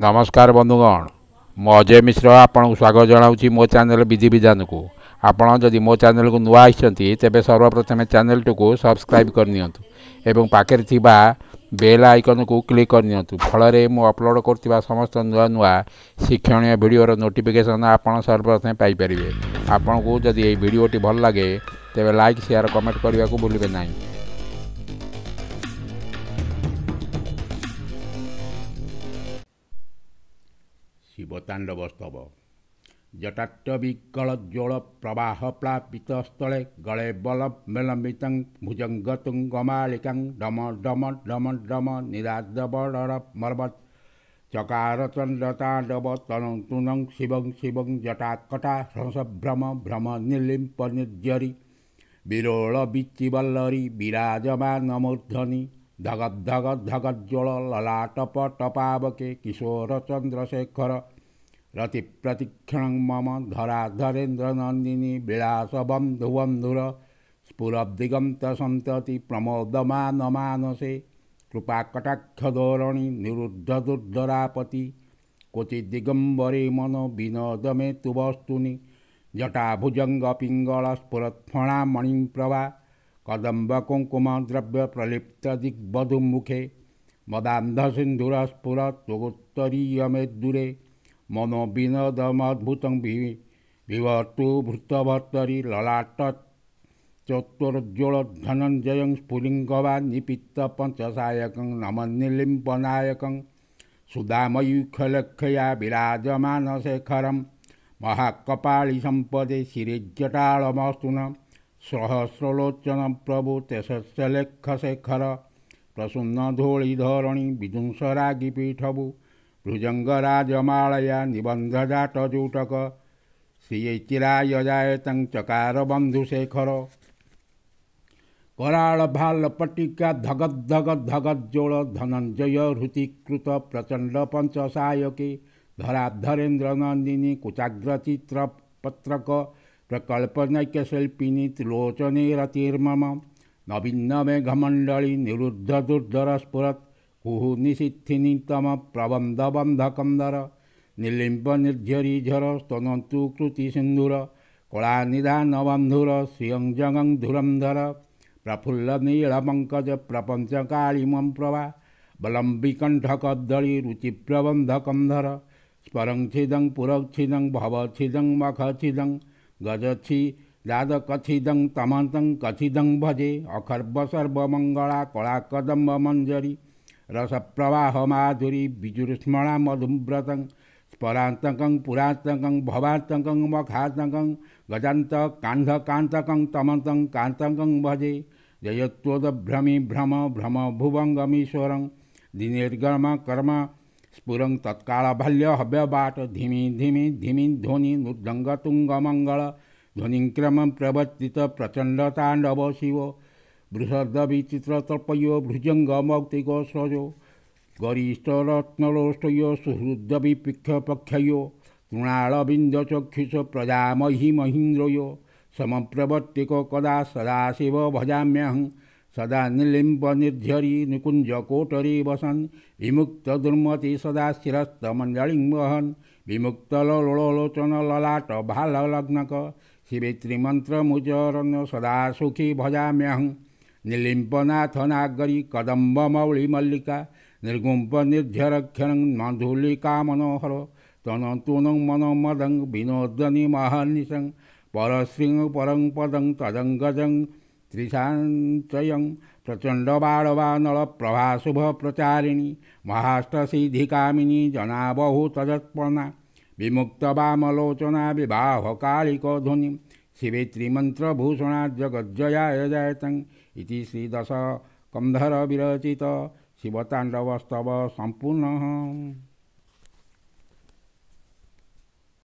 ନମସ୍କାର ବନ୍ଧୁଗଣ ମୁଁ ଅଜୟ ମିଶ୍ର ଆପଣଙ୍କୁ ସ୍ୱାଗତ ଜଣାଉଛି ମୋ ଚ୍ୟାନେଲ୍ ବିଜି ବିଜାନକୁ ଆପଣ ଯଦି ମୋ ଚ୍ୟାନେଲ୍କୁ ନୂଆ ଆସିଛନ୍ତି ତେବେ ସର୍ବପ୍ରଥମେ ଚ୍ୟାନେଲ୍ଟିକୁ ସବସ୍କ୍ରାଇବ୍ କରିନିଅନ୍ତୁ ଏବଂ ପାଖରେ ଥିବା ବେଲ୍ ଆଇକନ୍କୁ କ୍ଲିକ୍ କରିନିଅନ୍ତୁ ଫଳରେ ମୁଁ ଅପଲୋଡ଼ କରୁଥିବା ସମସ୍ତ ନୂଆ ନୂଆ ଶିକ୍ଷଣୀୟ ଭିଡ଼ିଓର ନୋଟିଫିକେସନ୍ ଆପଣ ସର୍ବପ୍ରଥମେ ପାଇପାରିବେ ଆପଣଙ୍କୁ ଯଦି ଏହି ଭିଡ଼ିଓଟି ଭଲ ଲାଗେ ତେବେ ଲାଇକ୍ ସେୟାର କମେଣ୍ଟ କରିବାକୁ ଭୁଲିବେ ନାହିଁ ভূতাণ্ডবস্তৱ যথাৰ্থবিকলজ্জ্বল প্ৰবাহপ্লাৱিতস্থলে গলে বলব মেলম্বিত ভুজংগতুংগমালিকাং দম দম দম দম নিৰাদৰৱ মৰবত চকাৰচন্দ্ৰতাণ্ডৱ তনং তুনং শিৱং শিৱং যটাকটা হ্ৰসভ্ৰম ভ্ৰম নিলিম্প নিজ্জৰি বিৰোল বিচিবল্লৰী বিৰাজমানমূৰ্ধনি ধগত ধগত ধগজ্জ্বল ললাটপ টপাৱকে কিশোৰ চন্দ্ৰশেখৰ रतिप्रतिक्षणं मम धरेन्द्र नन्दिनी विलास कृपा विलासबन्धुबन्धुर स्फुरब्दिगन्तसन्तति प्रमोदमानमानसे कृपाकटाक्षधोरणि निरुद्धदुर्धरापति क्वचिद्दिगम्बरे मन विनोदमे तु वस्तुनि जटाभुजङ्गपिङ्गळस्फुरत्फणामणिं प्रभा कदम्बकुङ्कुमद्रव्यप्रलिप्तदिग्वधुमुखे मदान्धसिन्धुरस्फुरत्वगुत्तरीयमेद्दुरे मनो विनदमद्भुतं भि विवर्तु भृतभर्तरि ललाटत् चतुर्ज्वलधनञ्जयं स्फुलिङ्गवान्निपित्तपञ्चसायकं नमन्निलिम्बनायकं सुदामयूखलक्षया विराजमानशेखरं महाकपालिसम्पदे शिरेज्जटालमस्तु न सहस्रलोचनं प्रभु तेषस्य लेखशेखर प्रसुन्नधोळिधरणि विदुंसरागिपीठभु भुजङ्गराजमालया निबन्धजातजूटक श्रियैचिरायजायतं चकार बन्धुशेखर कराळभाल्लपट्टिका धगद्धगद्धगज्जोळ धनंजय हृतिकृत प्रचंड प्रचण्ड पञ्चसायके धराद्धरेन्द्रनन्दिनी कुचाग्रचित्रपत्रक प्रकल्पनैक्यशिल्पिनी त्रिलोचने रतिर्मम दुर्धर निरुद्धदुर्धरस्फुरत् कुहु निषिद्धिनितमप्रबन्धबन्धकन्दर निलिम्ब निर्झरीझर स्तनन्तु कृतिसिन्धुर कलानिधानबन्धुर श्रियं जगं धुरन्धर प्रफुल्लनीलपङ्कज प्रपञ्चकालिमं प्रभा बलम्बिकण्ठकदळि रुचिप्रबन्धकन्धर स्परङ्क्षिदं पुरक्षिदं भवक्षिदं मखक्षिदं गजछि कथिद तमन्तं कथिद भजे अखर्व कलाकदंब मंजरी रसप्रवाहमाधुरी विजुस्मणा मधुव्रतं स्परान्तकं पुरान्तकं भवान्तकं मखातकं गजान्त कान्धकान्तकं तमन्तं कान्तकं भजे जयत्वदभ्रमि भ्रम भ्रम भुवंगमीश्वर दिनेर्गम कर्म स्फुरं तत्कालभल्य हव्यबाट धिमि धीमी धिमि ध्वनि नुर्दङ्गतुङ्गमङ्गल ध्वनिं क्रमं प्रवर्तित प्रचण्डताण्डव शिव भृजङ्गमौक्तिको भुजङ्गमौक्तिगोस्रजो गरिष्ठरत्नलोष्टयो सुहृद्दविपिक्षपक्षयो तृणालबिन्दचक्षुष प्रजामहि महीन्द्रयो समप्रवर्तिको कदा सदाशिव भजाम्यहं सदा निलिम्बनिर्झरी निकुञ्जकोटरी वसन् विमुक्तदुर्मति सदा शिरस्तमञ्जलिं वहन् विमुक्तलोलोचनललाटभालग्नक शिवेत्रिमन्त्रमुचरन् सदा सुखी भजाम्यहं कदम्ब मौली मल्लिका निर्गुम्बनिध्यरक्षणं मान्धुलिका मनोहर तनन्तुनं मनोमदं विनोदनि महानिशं परश्रिङ परं पदं तदङ्गजं त्रिशाञ्चयं प्रचण्डबाणवानलप्रभाशुभप्रचारिणी महाष्टसिद्धिकामिनी जनाबहु तदत्पना विमुक्तवामलोचना ध्वनि शिवेत्रिमन्त्रभूषणाज्जगज्जयाय जायतम् इति श्रीदश विरचित शिवतांडवस्तव संपूर्ण